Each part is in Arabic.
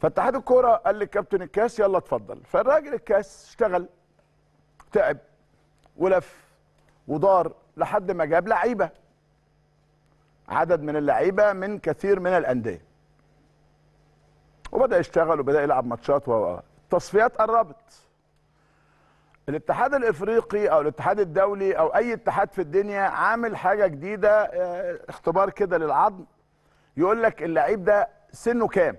فاتحاد الكوره قال للكابتن الكاس يلا اتفضل فالراجل الكاس اشتغل تعب ولف ودار لحد ما جاب لعيبه عدد من اللعيبه من كثير من الانديه وبدا يشتغل وبدا يلعب ماتشات و التصفيات قربت الاتحاد الافريقي او الاتحاد الدولي او اي اتحاد في الدنيا عامل حاجه جديده آه، اختبار كده للعظم يقول لك اللعيب ده سنه كام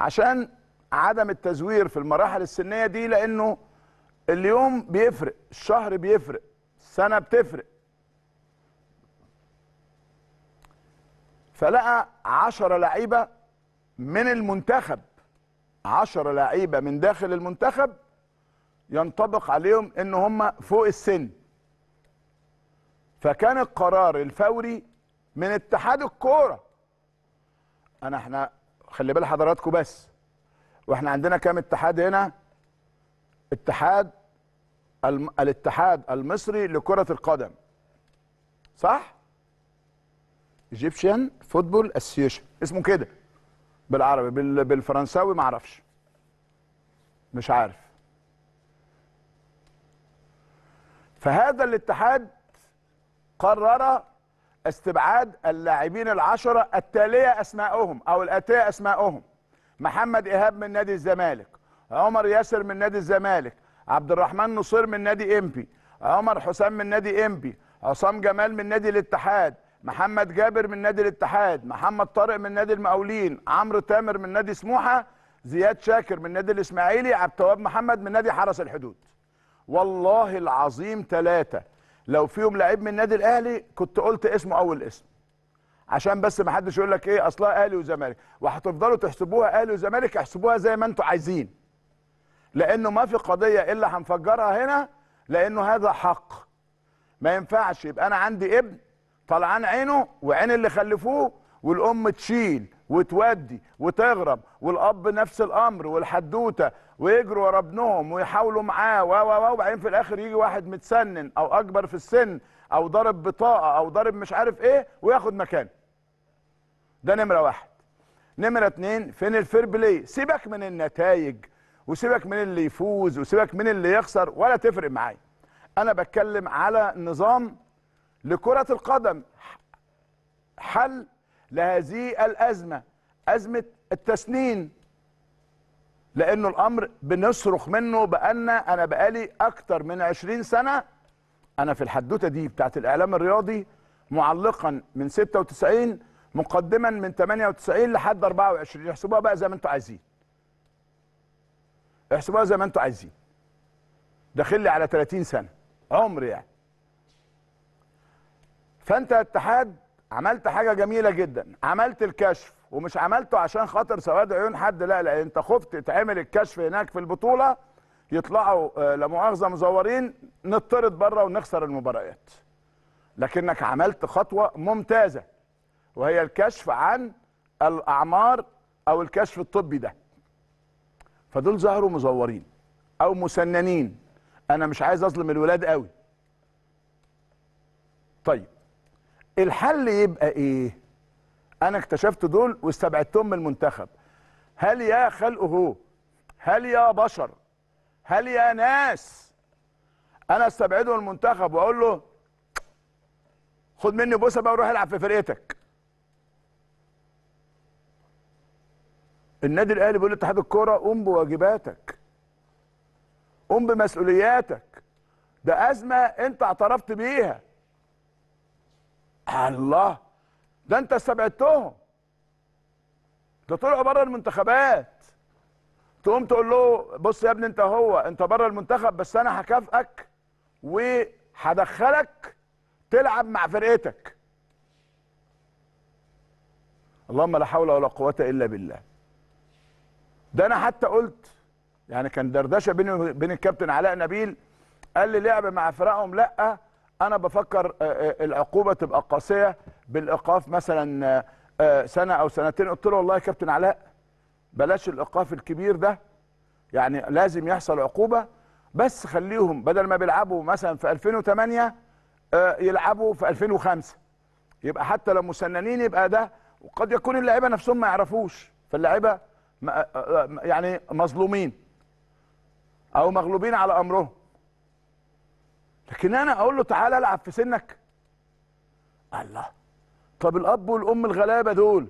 عشان عدم التزوير في المراحل السنيه دي لانه اليوم بيفرق الشهر بيفرق السنه بتفرق فلقى 10 لعيبه من المنتخب 10 لعيبه من داخل المنتخب ينطبق عليهم ان هم فوق السن فكان القرار الفوري من اتحاد الكوره انا احنا خلي بال حضراتكم بس واحنا عندنا كام اتحاد هنا اتحاد الم... الاتحاد المصري لكرة القدم صح ايجيبشن فوتبول اسوسيشن اسمه كده بالعربي بال... بالفرنساوي ما اعرفش مش عارف فهذا الاتحاد قرر استبعاد اللاعبين العشرة التالية أسمائهم أو الآتية أسمائهم محمد إيهاب من نادي الزمالك عمر ياسر من نادي الزمالك عبد الرحمن نصير من نادي إمبي عمر حسام من نادي إمبي عصام جمال من نادي الاتحاد محمد جابر من نادي الاتحاد محمد طارق من نادي المقاولين عمرو تامر من نادي سموحة زياد شاكر من نادي الإسماعيلي عبد التواب محمد من نادي حرس الحدود والله العظيم ثلاثة لو فيهم لعيب من النادي الاهلي كنت قلت اسمه اول اسم عشان بس ما حدش يقول لك ايه اصلها اهلي وزمالك وهتفضلوا تحسبوها اهلي وزمالك احسبوها زي ما انتم عايزين لانه ما في قضيه الا هنفجرها هنا لانه هذا حق ما ينفعش يبقى انا عندي ابن طلعان عينه وعين اللي خلفوه والام تشيل وتودي وتغرب والاب نفس الامر والحدوته ويجروا ورا ابنهم ويحاولوا معاه و و وبعدين في الاخر يجي واحد متسنن او اكبر في السن او ضارب بطاقه او ضارب مش عارف ايه وياخد مكانه. ده نمره واحد. نمره اتنين فين الفير بلاي؟ سيبك من النتائج وسيبك من اللي يفوز وسيبك من اللي يخسر ولا تفرق معايا. انا بتكلم على نظام لكره القدم حل لهذه الأزمة أزمة التسنين لأنه الأمر بنصرخ منه بأن أنا بقالي أكتر من 20 سنة أنا في الحدوتة دي بتاعت الإعلام الرياضي معلقا من 96 مقدما من 98 لحد 24 احسبوها بقى زي ما انتوا عايزين احسبوها زي ما انتوا عايزين داخل لي على 30 سنه عمر يعني فانت اتحاد عملت حاجه جميله جدا عملت الكشف ومش عملته عشان خاطر سواد عيون حد لا لا انت خفت تعمل الكشف هناك في البطوله يطلعوا آه، لا مؤاخذه مزورين نطرد بره ونخسر المباريات لكنك عملت خطوه ممتازه وهي الكشف عن الاعمار او الكشف الطبي ده فدول ظهروا مزورين او مسننين انا مش عايز اظلم الولاد قوي طيب الحل يبقى ايه انا اكتشفت دول واستبعدتهم من المنتخب هل يا خلق هل يا بشر هل يا ناس انا استبعده من المنتخب واقول له خد مني بوسه بقى وروح العب في فرقتك النادي الاهلي بيقول لاتحاد الكوره قوم بواجباتك قوم بمسؤولياتك ده ازمه انت اعترفت بيها الله ده انت استبعدتهم ده طلعوا بره المنتخبات تقوم تقول له بص يا ابني انت هو انت بره المنتخب بس انا هكافئك وهدخلك تلعب مع فرقتك اللهم لا حول ولا قوه الا بالله ده انا حتى قلت يعني كان دردشه بيني وبين الكابتن علاء نبيل قال لي لعب مع فرقهم لا انا بفكر آه، آه، العقوبه تبقى قاسيه بالايقاف مثلا آه، سنه او سنتين قلت له والله يا كابتن علاء بلاش الايقاف الكبير ده يعني لازم يحصل عقوبه بس خليهم بدل ما بيلعبوا مثلا في 2008 يلعبوا في 2005 يبقى حتى لو مسننين يبقى ده وقد يكون اللعيبه نفسهم ما يعرفوش فاللعيبه يعني مظلومين او مغلوبين على امرهم لكن انا اقول له تعالى العب في سنك الله طب الاب والام الغلابه دول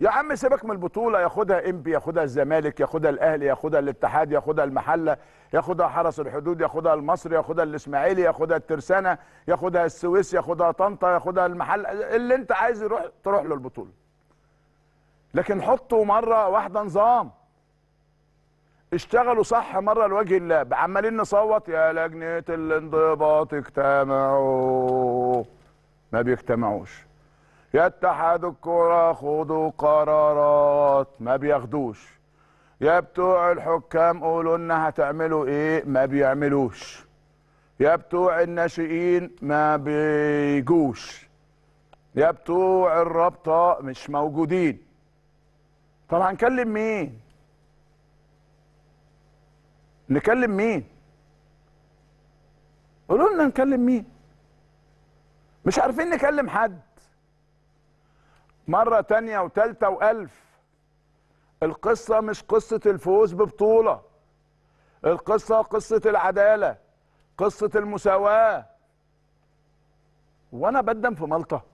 يا عم سيبك من البطوله ياخدها انبي ياخدها الزمالك ياخدها الاهلي ياخدها الاتحاد ياخدها المحله ياخدها حرس الحدود ياخدها المصري ياخدها الاسماعيلي ياخدها الترسانه ياخدها السويس ياخدها طنطا ياخدها المحله اللي انت عايز يروح تروح له البطوله لكن حطه مره واحده نظام اشتغلوا صح مره لوجه الله عمالين نصوت يا لجنه الانضباط اجتمعوا ما بيجتمعوش يا اتحاد الكره خدوا قرارات ما بياخدوش يا بتوع الحكام قولوا لنا هتعملوا ايه ما بيعملوش يا بتوع الناشئين ما بيجوش يا بتوع الرابطه مش موجودين طب هنكلم مين نكلم مين قولوا لنا نكلم مين مش عارفين نكلم حد مرة تانية وتالتة وألف القصة مش قصة الفوز ببطولة القصة قصة العدالة قصة المساواة وأنا بدم في مالطا